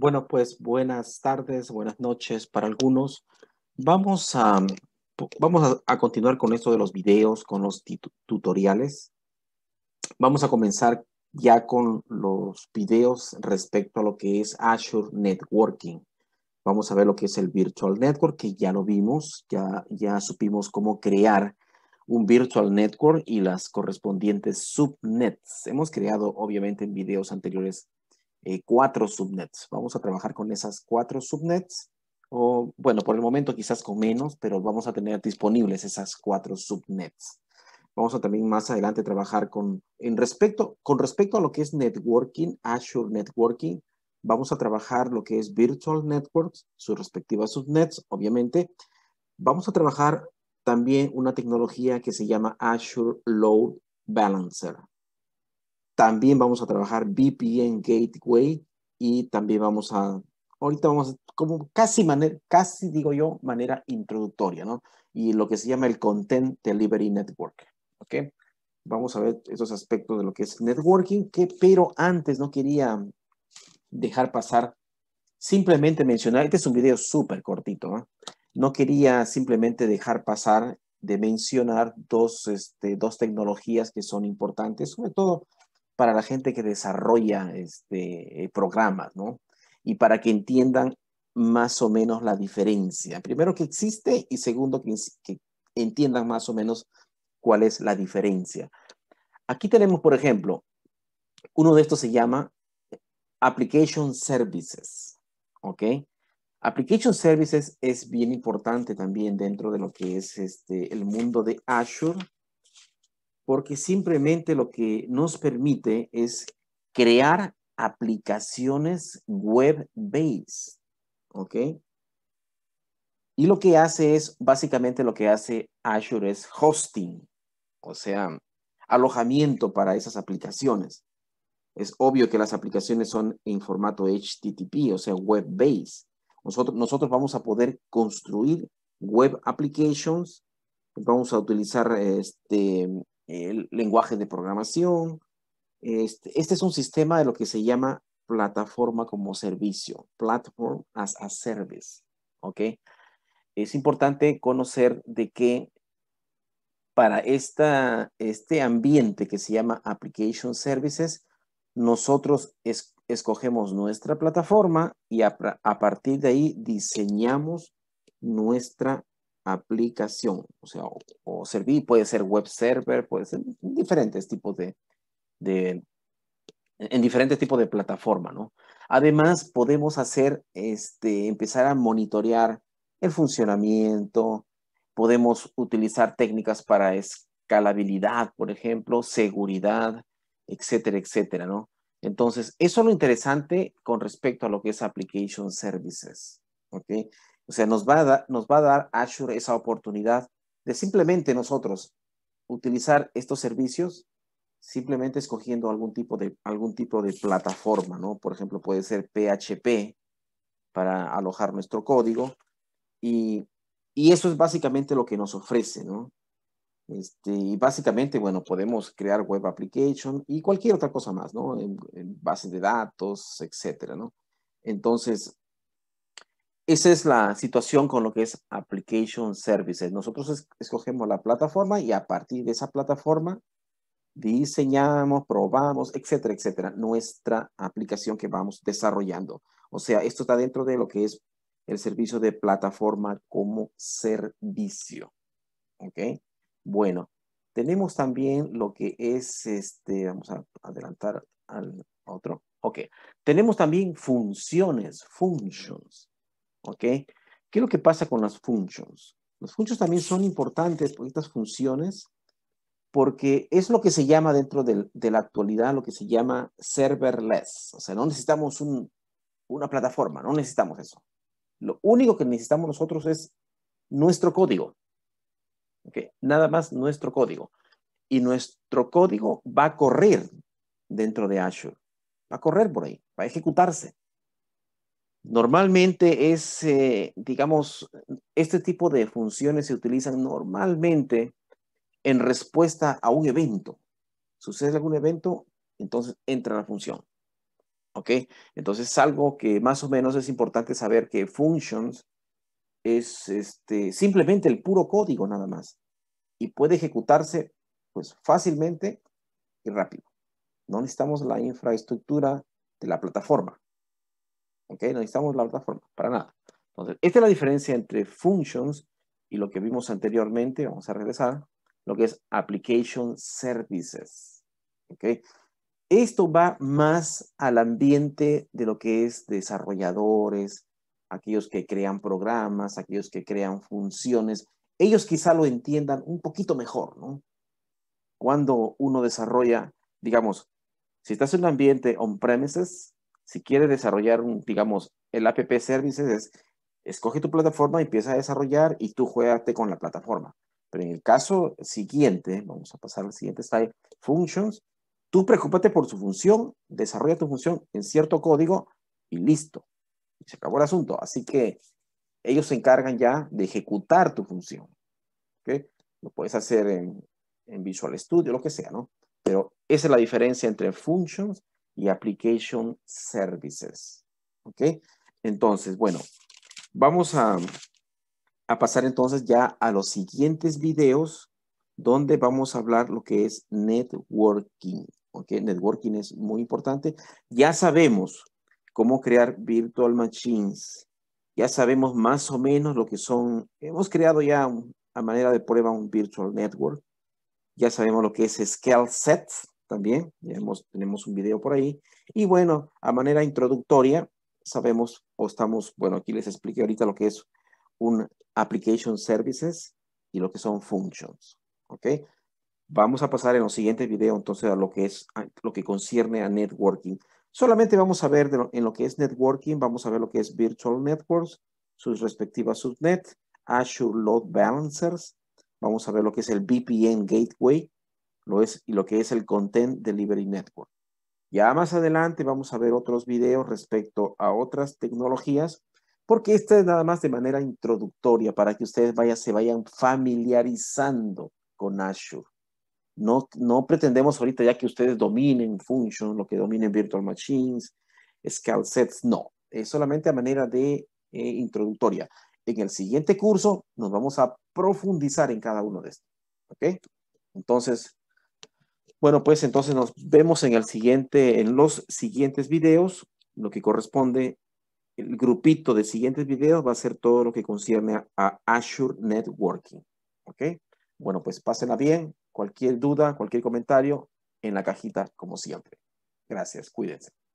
Bueno, pues buenas tardes, buenas noches para algunos. Vamos a, vamos a, continuar con esto de los videos, con los tutoriales. Vamos a comenzar ya con los videos respecto a lo que es Azure Networking. Vamos a ver lo que es el Virtual Network, que ya lo vimos, ya, ya supimos cómo crear un Virtual Network y las correspondientes subnets. Hemos creado, obviamente, en videos anteriores eh, cuatro subnets. Vamos a trabajar con esas cuatro subnets, o bueno, por el momento quizás con menos, pero vamos a tener disponibles esas cuatro subnets. Vamos a también más adelante trabajar con, en respecto, con respecto a lo que es networking, Azure Networking, vamos a trabajar lo que es Virtual Networks, sus respectivas subnets, obviamente. Vamos a trabajar también una tecnología que se llama Azure Load Balancer. También vamos a trabajar VPN Gateway y también vamos a, ahorita vamos a, como casi, manera, casi digo yo, manera introductoria, ¿no? Y lo que se llama el Content Delivery Network, ¿ok? Vamos a ver esos aspectos de lo que es networking, que, pero antes no quería dejar pasar, simplemente mencionar, este es un video súper cortito, ¿no? no quería simplemente dejar pasar de mencionar dos, este, dos tecnologías que son importantes, sobre todo para la gente que desarrolla este, eh, programas, ¿no? Y para que entiendan más o menos la diferencia. Primero que existe y segundo que, entiendan más o menos cuál es la diferencia. Aquí tenemos, por ejemplo, uno de estos se llama Application Services. ¿Ok? Application Services es bien importante también dentro de lo que es este, el mundo de Azure porque simplemente lo que nos permite es crear aplicaciones web-based, ¿ok? Y lo que hace es, básicamente lo que hace Azure es hosting, o sea, alojamiento para esas aplicaciones. Es obvio que las aplicaciones son en formato HTTP, o sea, web-based. Nosotros, nosotros vamos a poder construir web applications, vamos a utilizar este, el lenguaje de programación. Este, este, es un sistema de lo que se llama plataforma como servicio, platform as a service, ¿ok? Es importante conocer de qué para esta, este ambiente que se llama Application Services, nosotros escogemos nuestra plataforma y a, a partir de ahí diseñamos nuestra aplicación, o sea, o, servir, puede ser web server, puede ser diferentes tipos de, de en diferentes tipos de plataforma, ¿no? Además, podemos hacer, este, empezar a monitorear el funcionamiento, podemos utilizar técnicas para escalabilidad, por ejemplo, seguridad, etcétera, etcétera, ¿no? Entonces, eso es lo interesante con respecto a lo que es Application Services, ¿ok? O sea, nos va a, a dar Azure esa oportunidad de simplemente nosotros utilizar estos servicios simplemente escogiendo algún tipo de, algún tipo de plataforma, ¿no? Por ejemplo, puede ser PHP para alojar nuestro código y, eso es básicamente lo que nos ofrece, ¿no? Este, y básicamente, bueno, podemos crear web application y cualquier otra cosa más, ¿no? En, en bases de datos, etcétera, ¿no? Entonces, esa es la situación con lo que es Application Services. Nosotros escogemos la plataforma y a partir de esa plataforma diseñamos, probamos, etcétera, etcétera, nuestra aplicación que vamos desarrollando. O sea, esto está dentro de lo que es el servicio de plataforma como servicio. ¿Ok? Bueno, tenemos también lo que es, este, vamos a adelantar al otro. Ok, tenemos también funciones, functions. ¿Qué es lo que pasa con las functions? Las functions también son importantes, estas funciones, porque es lo que se llama dentro de, la actualidad, lo que se llama serverless. O sea, no necesitamos una plataforma, no necesitamos eso. Lo único que necesitamos nosotros es nuestro código. Nada más nuestro código. Y nuestro código va a correr dentro de Azure. Va a correr por ahí, va a ejecutarse. Normalmente es, eh, digamos, este tipo de funciones se utilizan normalmente en respuesta a un evento. Sucede algún evento, entonces entra la función. ¿Ok? Entonces algo que más o menos es importante saber que functions es este, simplemente el puro código nada más. Y puede ejecutarse pues fácilmente y rápido. No necesitamos la infraestructura de la plataforma. ¿ok? No necesitamos la plataforma, para nada. Entonces, esta es la diferencia entre functions y lo que vimos anteriormente, vamos a regresar, lo que es application services, ¿ok? Esto va más al ambiente de lo que es desarrolladores, aquellos que crean programas, aquellos que crean funciones. Ellos quizá lo entiendan un poquito mejor, ¿no? Cuando uno desarrolla, digamos, si estás en un ambiente on-premises, si quieres desarrollar, un, digamos, el app services escoge tu plataforma, empieza a desarrollar y tú juegate con la plataforma. Pero en el caso siguiente, vamos a pasar al siguiente slide, functions, tú preocúpate por su función, desarrolla tu función en cierto código y listo. Se acabó el asunto. Así que ellos se encargan ya de ejecutar tu función. Lo puedes hacer en, en Visual Studio, lo que sea, ¿no? Pero esa es la diferencia entre functions y Application Services. ¿Ok? Entonces, bueno, vamos a, pasar entonces ya a los siguientes videos donde vamos a hablar lo que es networking. ¿Ok? Networking es muy importante. Ya sabemos cómo crear virtual machines. Ya sabemos más o menos lo que son. Hemos creado ya a manera de prueba un virtual network. Ya sabemos lo que es scale sets también, ya tenemos un video por ahí. Y bueno, a manera introductoria, sabemos o estamos, bueno, aquí les expliqué ahorita lo que es un application services y lo que son functions, ¿ok? Vamos a pasar en los siguiente videos entonces a lo que es, lo que concierne a networking. Solamente vamos a ver en lo que es networking, vamos a ver lo que es virtual networks, sus respectivas subnet, Azure Load Balancers, vamos a ver lo que es el VPN Gateway, lo, es, y lo que es el Content Delivery Network. Ya más adelante vamos a ver otros videos respecto a otras tecnologías, porque esta es nada más de manera introductoria para que ustedes se vayan familiarizando con Azure. No, no pretendemos ahorita ya que ustedes dominen Function, lo que dominen Virtual Machines, Scale Sets, no. Es solamente a manera de eh, introductoria. En el siguiente curso nos vamos a profundizar en cada uno de estos. ¿Ok? Entonces, bueno, pues entonces nos vemos en el siguiente, en los siguientes videos, lo que corresponde, el grupito de siguientes videos va a ser todo lo que concierne a Azure Networking. ¿Ok? Bueno, pues pásenla bien. Cualquier duda, cualquier comentario, en la cajita, como siempre. Gracias, cuídense.